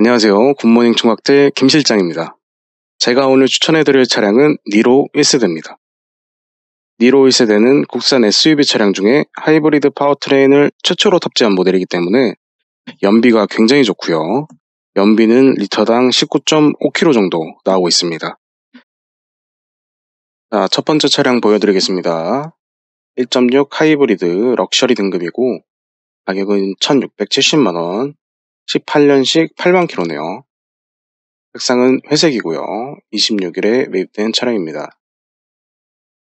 안녕하세요. 굿모닝 총각들 김 실장입니다. 제가 오늘 추천해드릴 차량은 니로 1세대입니다. 니로 1세대는 국산 SUV 차량 중에 하이브리드 파워트레인을 최초로 탑재한 모델이기 때문에 연비가 굉장히 좋고요. 연비는 리터당 19.5km 정도 나오고 있습니다. 자, 첫 번째 차량 보여드리겠습니다. 1.6 하이브리드 럭셔리 등급이고 가격은 1670만원, 18년식 8만 킬로네요. 색상은 회색이고요. 26일에 매입된 차량입니다.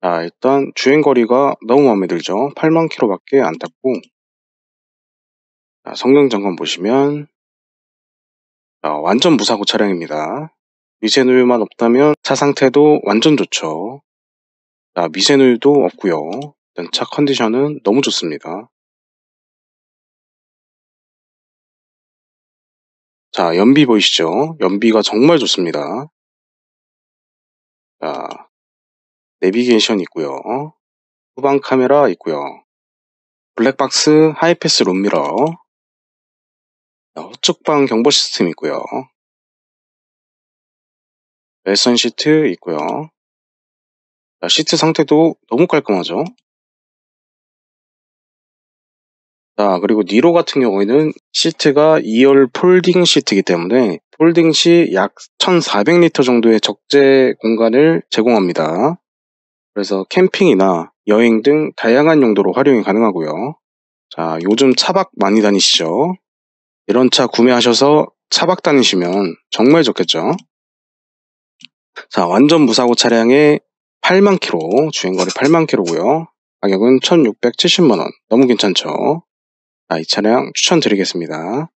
자, 일단 주행거리가 너무 마음에 들죠. 8만 킬로밖에 안 탔고 성능 점검 보시면 자, 완전 무사고 차량입니다. 미세누유만 없다면 차 상태도 완전 좋죠. 미세누유도 없고요. 차 컨디션은 너무 좋습니다. 자, 연비 보이시죠? 연비가 정말 좋습니다. 자, 내비게이션 있고요. 후방 카메라 있고요. 블랙박스 하이패스 룸미러 후측방 경보 시스템 있고요. 웰선 시트 있고요. 시트 상태도 너무 깔끔하죠? 자, 아, 그리고 니로 같은 경우에는 시트가 2열 폴딩 시트이기 때문에 폴딩 시 약 1,400리터 정도의 적재 공간을 제공합니다. 그래서 캠핑이나 여행 등 다양한 용도로 활용이 가능하고요. 자, 요즘 차박 많이 다니시죠? 이런 차 구매하셔서 차박 다니시면 정말 좋겠죠? 자, 완전 무사고 차량에 8만 키로, 주행거리 8만 키로고요. 가격은 1,670만 원. 너무 괜찮죠? 아, 이 차량 추천드리겠습니다.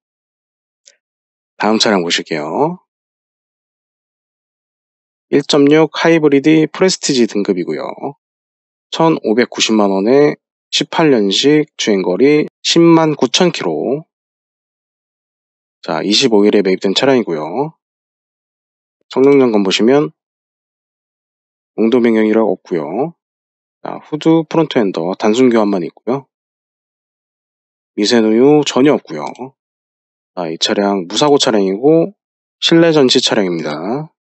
다음 차량 보실게요. 1.6 하이브리드 프레스티지 등급이고요. 1,590만원에 18년식 주행거리 10만 9천 킬로. 자, 25일에 매입된 차량이고요. 성능 점검 보시면 용도 변경이라 없고요. 자, 후드 프론트 엔더 단순 교환만 있고요. 미세누유 전혀 없고요. 아, 이 차량 무사고 차량이고 실내 전시 차량입니다.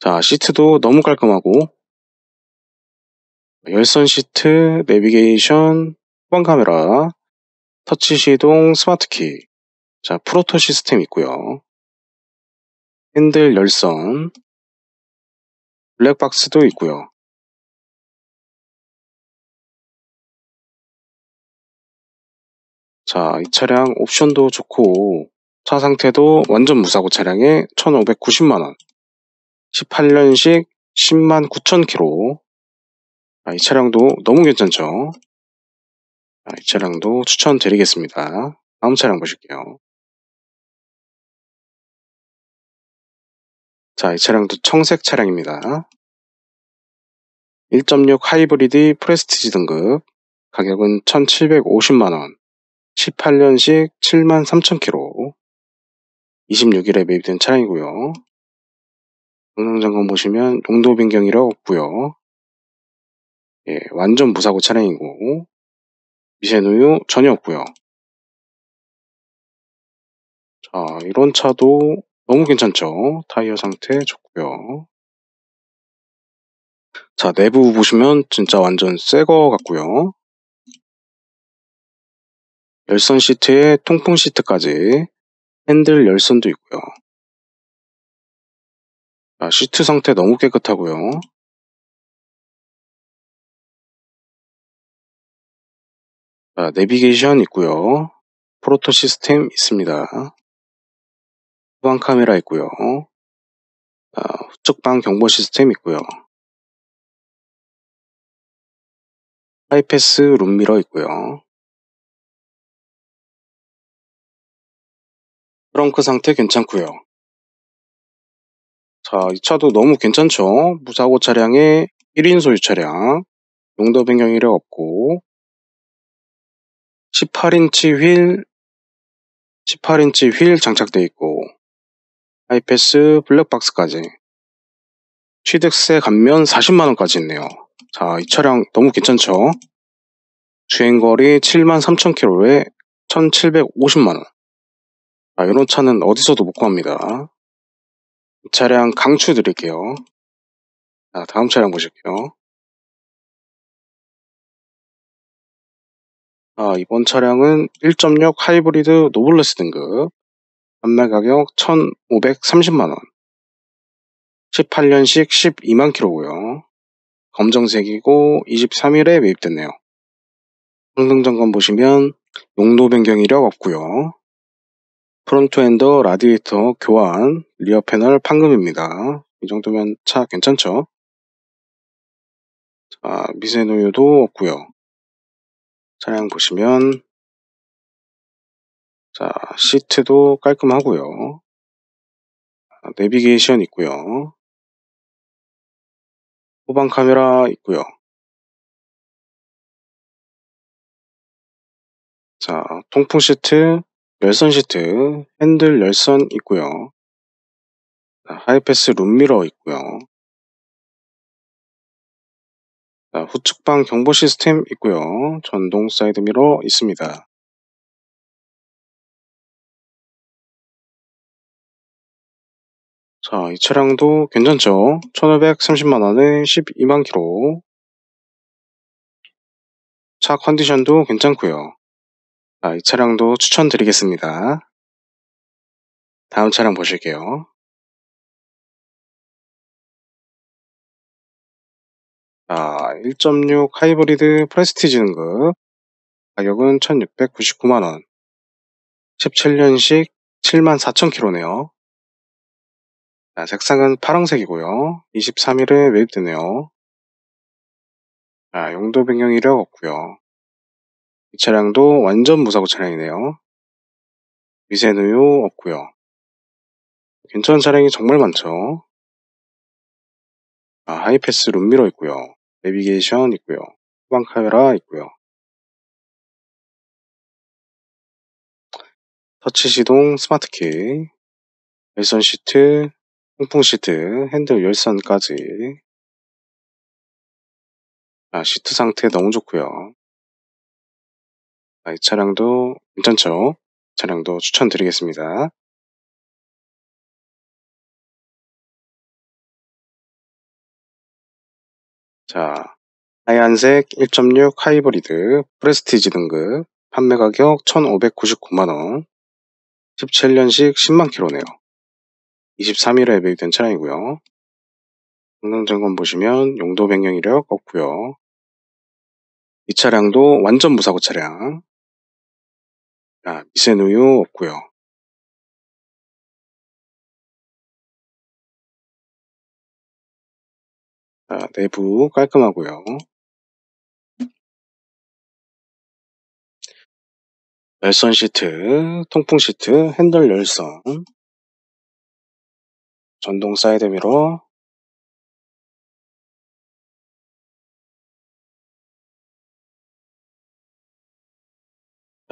자, 시트도 너무 깔끔하고 열선 시트, 내비게이션, 후방 카메라, 터치 시동, 스마트 키, 자, 프로토 시스템 있고요. 핸들 열선, 블랙박스도 있고요. 자, 이 차량 옵션도 좋고 차 상태도 완전 무사고 차량에 1,590만원 18년식 10만 9천 키로 이 차량도 너무 괜찮죠? 아, 이 차량도 추천드리겠습니다. 다음 차량 보실게요. 자, 이 차량도 청색 차량입니다. 1.6 하이브리드 프레스티지 등급 가격은 1,750만원 18년식 73,000km 26일에 매입된 차량이고요. 영상 장검 보시면 용도 변경이라 없고요. 예, 완전 무사고 차량이고 미세누유 전혀 없고요. 자, 이런 차도 너무 괜찮죠? 타이어 상태 좋고요. 자, 내부 보시면 진짜 완전 새거 같고요. 열선 시트에 통풍 시트까지 핸들 열선도 있고요. 자, 시트 상태 너무 깨끗하고요. 자, 내비게이션 있고요. 프로토 시스템 있습니다. 후방 카메라 있고요. 자, 후측방 경보 시스템 있고요. 하이패스 룸미러 있고요. 트렁크 상태 괜찮고요. 자, 이 차도 너무 괜찮죠? 무사고 차량의 1인 소유 차량, 용도 변경 이력 없고, 18인치 휠, 18인치 휠 장착되어 있고, 하이패스 블랙박스까지, 취득세 감면 40만원까지 있네요. 자, 이 차량 너무 괜찮죠? 주행거리 7 3 0 0 0 k m 에 1750만원. 아, 이런 차는 어디서도 못 구합니다. 이 차량 강추 드릴게요. 자, 다음 차량 보실게요. 아, 이번 차량은 1.6 하이브리드 노블레스 등급 판매 가격 1,530만원 18년식 12만 키로고요 검정색이고 23일에 매입됐네요. 성능 점검 보시면 용도 변경 이력 없고요 프론트엔더 라디에이터 교환, 리어 패널 판금입니다. 이 정도면 차 괜찮죠? 자, 미세 노유도 없고요. 차량 보시면 자, 시트도 깔끔하고요. 아, 내비게이션 있고요. 후방 카메라 있고요. 자, 통풍 시트 열선 시트, 핸들 열선 있고요. 하이패스 룸미러 있고요. 후측방 경보 시스템 있고요. 전동 사이드 미러 있습니다. 자, 이 차량도 괜찮죠? 1530만원에 12만 키로. 차 컨디션도 괜찮고요. 아, 이 차량도 추천드리겠습니다. 다음 차량 보실게요. 자, 1.6 하이브리드 프레스티지 등급 가격은 1699만원 17년식 74,000km네요. 자, 색상은 파랑색이고요. 23일에 매입되네요. 자, 용도 변경 이력 없고요. 이 차량도 완전 무사고 차량이네요. 미세누유 없고요. 괜찮은 차량이 정말 많죠. 아, 하이패스 룸미러 있고요. 내비게이션 있고요. 후방 카메라 있고요. 터치 시동 스마트 키, 열선 시트, 통풍 시트, 핸들 열선까지. 아, 시트 상태 너무 좋고요. 아, 이 차량도 괜찮죠? 차량도 추천드리겠습니다. 자, 하얀색 1.6 하이브리드 프레스티지 등급 판매 가격 1,599만원 17년식 10만 키로네요 23일에 매입된 차량이고요. 공동 점검 보시면 용도 변경 이력 없고요. 이 차량도 완전 무사고 차량 아, 미세누유 없고요. 아, 내부 깔끔하고요. 열선 시트, 통풍 시트, 핸들 열선, 전동 사이드 미러,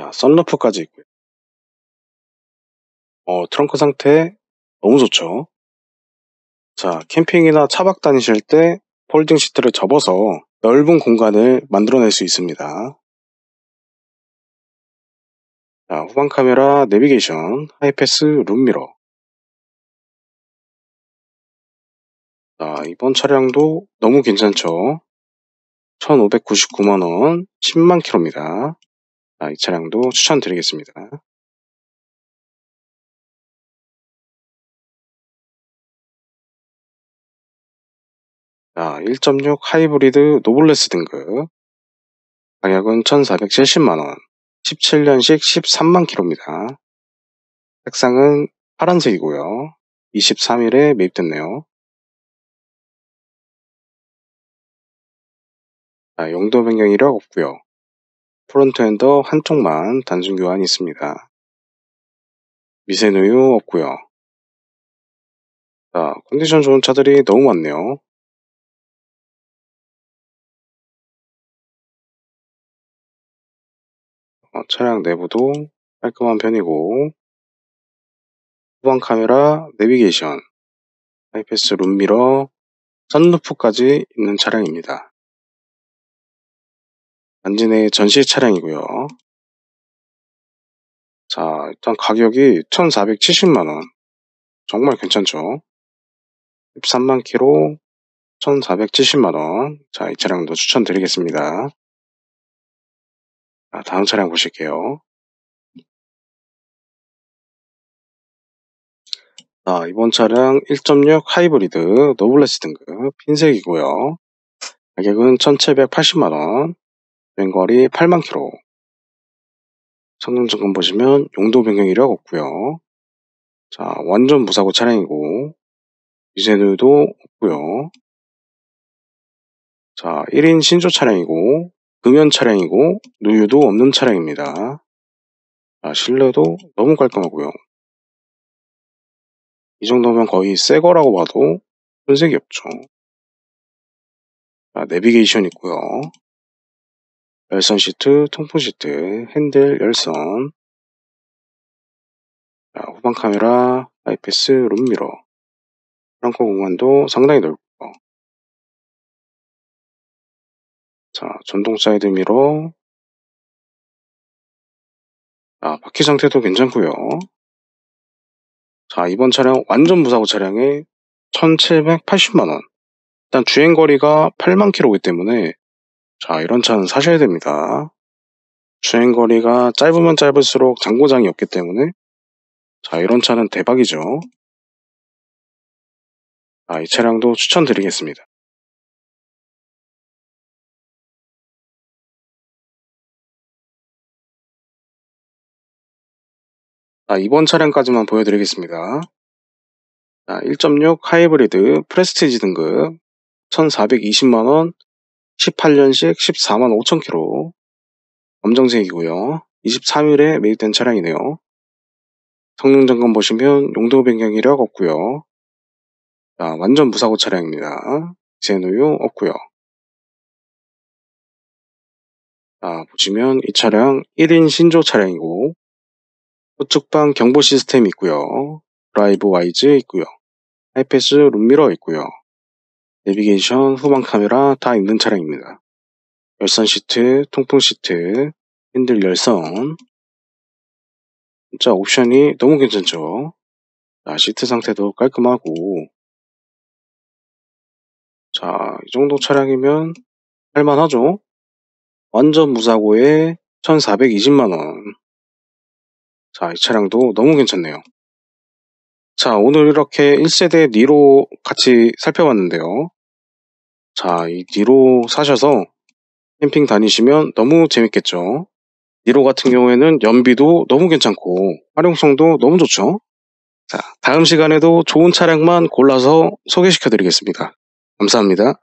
자, 썬루프까지 있고요. 어, 트렁크 상태 너무 좋죠. 자, 캠핑이나 차박 다니실 때 폴딩 시트를 접어서 넓은 공간을 만들어낼 수 있습니다. 자, 후방 카메라, 내비게이션, 하이패스, 룸미러. 자, 이번 차량도 너무 괜찮죠? 1,599만원, 10만 킬로입니다. 아, 이 차량도 추천드리겠습니다. 자, 1.6 하이브리드 노블레스 등급 가격은 1,470만원 17년식 13만 킬로입니다. 색상은 파란색이고요. 23일에 매입됐네요. 자, 용도 변경 이력 없고요. 프론트엔더 한쪽만 단순 교환이 있습니다. 미세누유 없고요. 자, 컨디션 좋은 차들이 너무 많네요. 어, 차량 내부도 깔끔한 편이고 후방 카메라, 내비게이션, 하이패스 룸미러, 선루프까지 있는 차량입니다. 안진의 전시 차량이고요. 자, 일단 가격이 1,470만원. 정말 괜찮죠? 13만 키로 1,470만원. 자, 이 차량도 추천드리겠습니다. 자, 다음 차량 보실게요. 자, 이번 차량 1.6 하이브리드 노블레스 등급 흰색이고요. 가격은 1,780만원. 맹거리 8만 킬로. 성능 점검 보시면 용도 변경 이력 없고요. 자, 완전 무사고 차량이고 미세누도 없고요. 자, 1인 신조 차량이고 금연 차량이고 누유도 없는 차량입니다. 자, 실내도 너무 깔끔하고요. 이 정도면 거의 새 거라고 봐도 손색이 없죠. 자, 내비게이션 있고요. 열선 시트, 통풍 시트, 핸들 열선, 자, 후방 카메라, 아이패스, 룸미러, 프랑코 공간도 상당히 넓고 자, 전동 사이드 미러 자, 바퀴 상태도 괜찮고요 자, 이번 차량 완전 무사고 차량에 1780만원 일단 주행거리가 8만 킬로기 때문에 자, 이런 차는 사셔야 됩니다. 주행거리가 짧으면 짧을수록 장고장이 없기 때문에 자, 이런 차는 대박이죠. 자, 이 차량도 추천드리겠습니다. 자, 이번 차량까지만 보여드리겠습니다. 1.6 하이브리드 프레스티지 등급 1420만원 18년식 14만 5천 키로 검정색이고요. 23일에 매입된 차량이네요. 성능 점검 보시면 용도 변경 이력 없고요. 자, 완전 무사고 차량입니다. 기세누유 없고요. 자, 보시면 이 차량 1인 신조 차량이고 후측방 경보 시스템이 있고요. 드라이브 와이즈 있고요. 하이패스 룸미러 있고요. 내비게이션, 후방 카메라 다 있는 차량입니다. 열선 시트, 통풍 시트, 핸들 열선. 진짜 옵션이 너무 괜찮죠? 자, 시트 상태도 깔끔하고. 자, 이 정도 차량이면 할만하죠? 완전 무사고에 1,420만원. 자, 이 차량도 너무 괜찮네요. 자, 오늘 이렇게 1세대 니로 같이 살펴봤는데요. 자, 이 니로 사셔서 캠핑 다니시면 너무 재밌겠죠. 니로 같은 경우에는 연비도 너무 괜찮고 활용성도 너무 좋죠. 자, 다음 시간에도 좋은 차량만 골라서 소개시켜 드리겠습니다. 감사합니다.